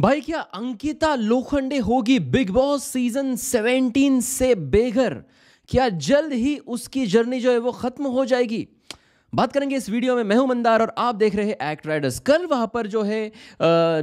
भाई क्या अंकिता लोखंडे होगी बिग बॉस सीजन 17 से बेघर क्या जल्द ही उसकी जर्नी जो है वो खत्म हो जाएगी बात करेंगे इस वीडियो में मैं हूं मंदार और आप देख रहे हैं एक्ट राइडर्स कल वहां पर जो है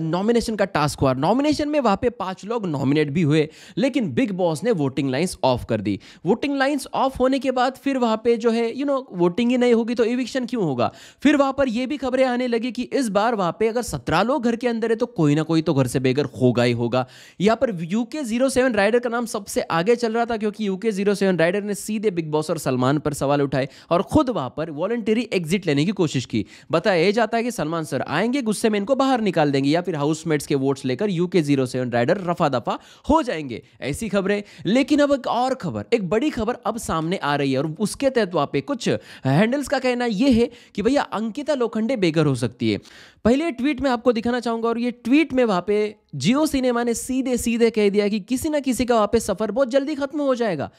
नॉमिनेशन का टास्क हुआ नॉमिनेशन में वहां पे पांच लोग नॉमिनेट भी हुए लेकिन बिग बॉस ने वोटिंग लाइंस ऑफ कर दी वोटिंग लाइंस ऑफ होने के बाद फिर वहां पे जो है यू नो वोटिंग ही नहीं होगी तो इविक्शन क्यों होगा फिर वहां पर यह भी खबरें आने लगी कि इस बार वहां पर अगर सत्रह लोग घर के अंदर है तो कोई ना कोई तो घर से बेघर होगा ही होगा यहां पर यूके जीरो सेवन राइडर का नाम सबसे आगे चल रहा था क्योंकि यूके जीरो सेवन राइडर ने सीधे बिग बॉस और सलमान पर सवाल उठाए और खुद वहां पर वॉलंटियरी भी एग्जिट लेने की कोशिश की बताया जाता है कि सलमान सर आएंगे गुस्से में इनको बाहर निकाल देंगे या फिर हाउसमेट्स के वोट्स लेकर यूके जीरो सेवन राइडर रफा दफा हो जाएंगे ऐसी खबरें लेकिन अब एक और खबर एक बड़ी खबर अब सामने आ रही है और उसके तहत वहां पे कुछ हैंडल्स का कहना यह है कि भैया अंकिता लोखंडे बेघर हो सकती है पहले ट्वीट में आपको दिखाना चाहूंगा और ये ट्वीट में वहाँ पे जियो सिनेमा ने सीधे सीधे कह दिया कि किसी ना किसी का वहाँ पे सफ़र बहुत जल्दी ख़त्म हो जाएगा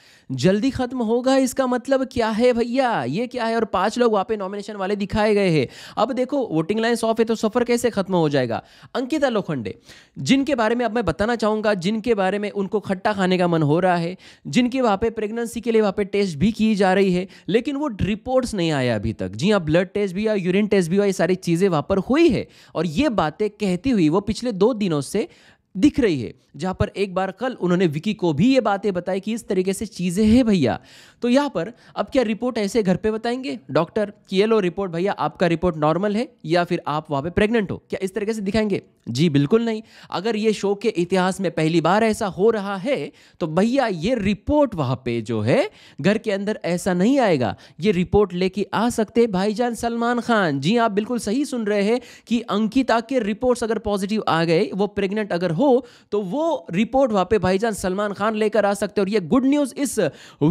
जल्दी ख़त्म होगा इसका मतलब क्या है भैया ये क्या है और पांच लोग वहाँ पे नॉमिनेशन वाले दिखाए गए हैं अब देखो वोटिंग लाइन ऑफ है तो सफ़र कैसे ख़त्म हो जाएगा अंकिता लोखंडे जिनके बारे में अब मैं बताना चाहूंगा जिनके बारे में उनको खट्टा खाने का मन हो रहा है जिनके वहाँ पर प्रेगनेंसी के लिए वहाँ पर टेस्ट भी की जा रही है लेकिन वो रिपोर्ट्स नहीं आया अभी तक जी हाँ ब्लड टेस्ट भी या यूरिन टेस्ट भी हुआ ये सारी चीज़ें वहाँ पर हुई है और ये बातें कहती हुई वो पिछले दो दिनों से दिख रही है जहां पर एक बार कल उन्होंने विकी को भी ये बातें बताई कि इस तरीके से चीज़ें हैं भैया तो यहां पर अब क्या रिपोर्ट ऐसे घर पे बताएंगे डॉक्टर कि ये लो रिपोर्ट भैया आपका रिपोर्ट नॉर्मल है या फिर आप वहां पे प्रेग्नेंट हो क्या इस तरीके से दिखाएंगे जी बिल्कुल नहीं अगर ये शो के इतिहास में पहली बार ऐसा हो रहा है तो भैया ये रिपोर्ट वहां पे जो है घर के अंदर ऐसा नहीं आएगा ये रिपोर्ट लेके आ सकते भाईजान सलमान खान जी आप बिल्कुल सही सुन रहे हैं कि अंकिता के रिपोर्ट्स अगर पॉजिटिव आ गए वो प्रेग्नेंट अगर हो हो तो वो रिपोर्ट वहां पे भाईजान सलमान खान लेकर आ सकते हैं और ये गुड न्यूज इस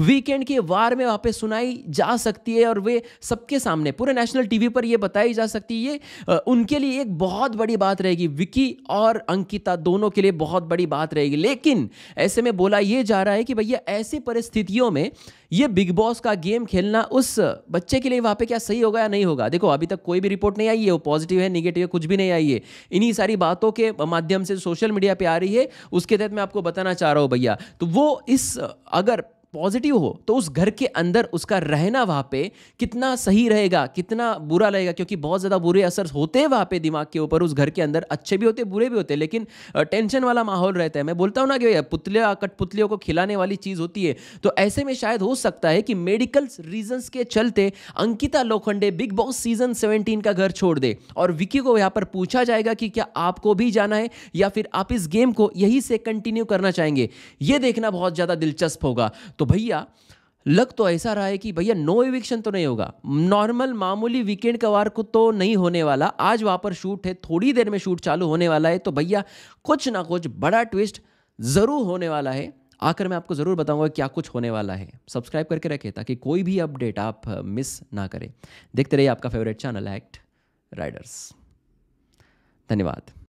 वीकेंड के वार में वहां पे सुनाई जा सकती है और वे सबके सामने पूरे नेशनल टीवी पर ये बताई जा सकती है ये उनके लिए एक बहुत बड़ी बात रहेगी विकी और अंकिता दोनों के लिए बहुत बड़ी बात रहेगी लेकिन ऐसे में बोला यह जा रहा है कि भैया ऐसी परिस्थितियों में ये बिग बॉस का गेम खेलना उस बच्चे के लिए वहाँ पे क्या सही होगा या नहीं होगा देखो अभी तक कोई भी रिपोर्ट नहीं आई है वो पॉजिटिव है निगेटिव है कुछ भी नहीं आई है इन्हीं सारी बातों के माध्यम से सोशल मीडिया मीडिया पे आ रही है उसके तहत मैं आपको बताना चाह रहा हूँ भैया तो वो इस अगर पॉजिटिव हो तो उस घर के अंदर उसका रहना वहाँ पे कितना सही रहेगा कितना बुरा रहेगा क्योंकि बहुत ज़्यादा बुरे असर होते हैं वहाँ पे दिमाग के ऊपर उस घर के अंदर अच्छे भी होते बुरे भी होते लेकिन टेंशन वाला माहौल रहता है मैं बोलता हूँ ना कि भैया पुतलिया कठपुतलियों को खिलाने वाली चीज़ होती है तो ऐसे में शायद हो सकता है कि मेडिकल रीजन्स के चलते Ankita Lokhande Bigg Boss season seventeen का घर छोड़ दे और विकी को यहाँ पर पूछा जाएगा कि क्या आपको भी जाना है या फिर आप इस गेम को यही से कंटिन्यू करना चाहेंगे ये देखना बहुत ज़्यादा दिलचस्प होगा तो तो भैया लग तो ऐसा रहा है कि भैया नो एविक्शन तो नहीं होगा नॉर्मल मामूली वीकेंड वार को तो नहीं होने वाला आज वहाँ पर शूट है थोड़ी देर में शूट चालू होने वाला है तो भैया कुछ ना कुछ बड़ा ट्विस्ट ज़रूर होने वाला है आकर मैं आपको ज़रूर बताऊंगा क्या कुछ होने वाला है सब्सक्राइब करके रखें ताकि कोई भी अपडेट आप मिस ना करें देखते रहिए आपका फेवरेट चैनल एक्ट राइडर्स धन्यवाद